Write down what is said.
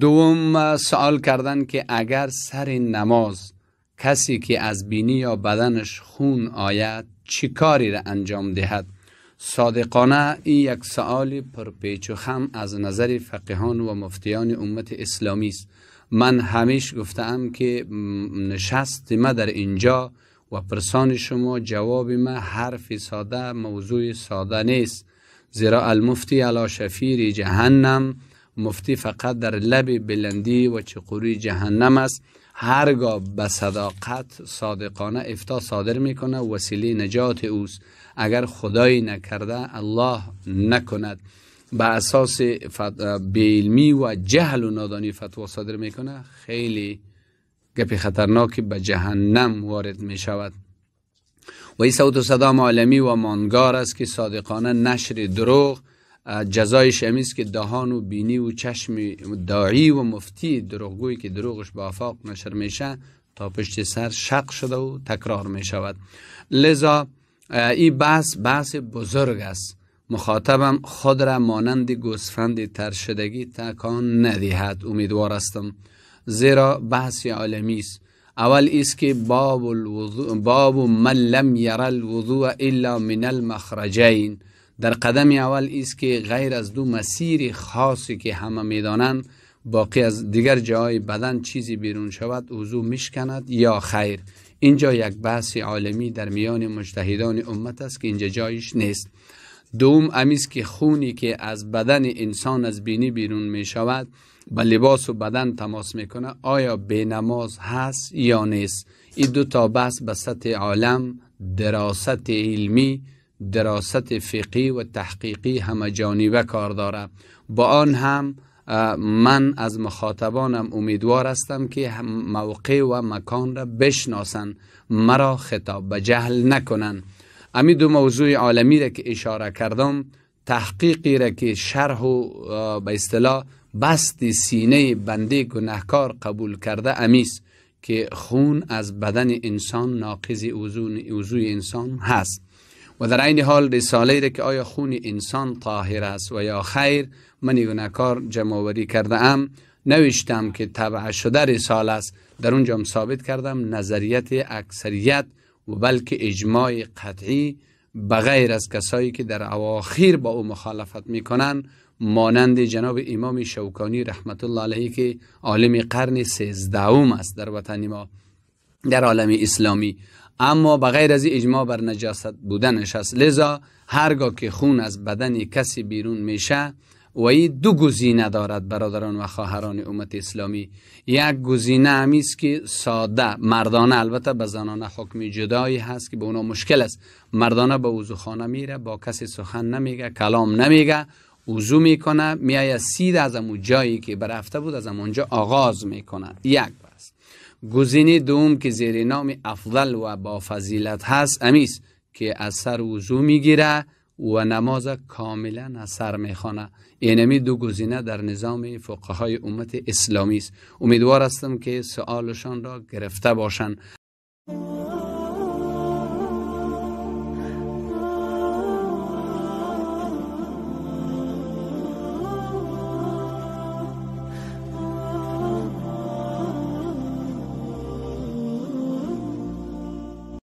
دوم سوال کردن که اگر سر نماز کسی که از بینی یا بدنش خون آید چی کاری را انجام دهد صادقانه این یک سوال پرپیچ و خم از نظر فقیهان و مفتیان امت اسلامی است من همیش گفتم که نشست ما در اینجا و پرسان شما جواب ما حرف ساده موضوع ساده نیست زیرا المفتی علا شفیر جهنم مفتی فقط در لب بلندی و چقوری جهنم است هرگاه به صداقت صادقانه افتا صادر میکنه وسیله نجات اوست اگر خدایی نکرده الله نکند به اساس بیلمی و جهل و نادانی فتوا صادر میکنه خیلی گپ خطرناکی به جهنم وارد می شود و این صوت و صدا عالمی و مانگار است که صادقانه نشر دروغ جزایش امیز که دهان و بینی و چشم داعی و مفتی دروغگوی که دروغش به افاق نشر میشه تا پشت سر شق شده و تکرار می شود لذا این بحث بحث بزرگ است مخاطبم خود را مانند گوسفند تر شدگی تکان ندهد امیدوار هستم زیرا بحث عالمی است اول است که باب, الوضوع باب من لم ير الوضوع الا من المخرجین در قدم اول است که غیر از دو مسیر خاصی که همه میدانند باقی از دیگر جای بدن چیزی بیرون شود وضو میشکند یا خیر اینجا یک بحث عالمی در میان مجتهدان امت است که اینجا جایش نیست دوم امیز که خونی که از بدن انسان از بینی بیرون می شود به لباس و بدن تماس میکنه آیا به نماز هست یا نیست این دو تا بحث به سطح عالم دراست علمی دراست فقی و تحقیقی همه جانبه کار داره با آن هم من از مخاطبانم امیدوار هستم که موقع و مکان را بشناسن مرا خطاب به جهل نکنن امید دو موضوع عالمی را که اشاره کردم تحقیقی را که شرح و به اصطلاح بست سینه بنده گناهکار قبول کرده امیست که خون از بدن انسان ناقض اوزوی انسان هست و در این حال رساله ای که آیا خون انسان طاهر است و یا خیر من این کار جمعوری کرده ام نوشتم که تبع شده رساله است در اونجا هم ثابت کردم نظریت اکثریت و بلکه اجماع قطعی بغیر از کسایی که در اواخیر با او مخالفت میکنن مانند جناب امام شوکانی رحمت الله علیه که عالم قرن سیزدهم است در وطن ما در عالم اسلامی اما بغیر غیر از اجماع بر نجاست بودنش است لذا هرگاه که خون از بدن کسی بیرون میشه و ای دو گزینه دارد برادران و خواهران امت اسلامی یک گزینه همی است که ساده مردانه البته به زنانه حکم جدایی هست که به اونا مشکل است مردانه به وضوخانه میره با کسی سخن نمیگه کلام نمیگه وضو میکنه میایه سید از امو جایی که برفته بود از اونجا آغاز میکنه یک بس گزینه دوم که زیر نام افضل و با فضیلت هست امیست که از سر وضو میگیره و نماز کاملا از سر میخوانه اینمی دو گزینه در نظام فقهای امت اسلامی است امیدوار هستم که سوالشان را گرفته باشند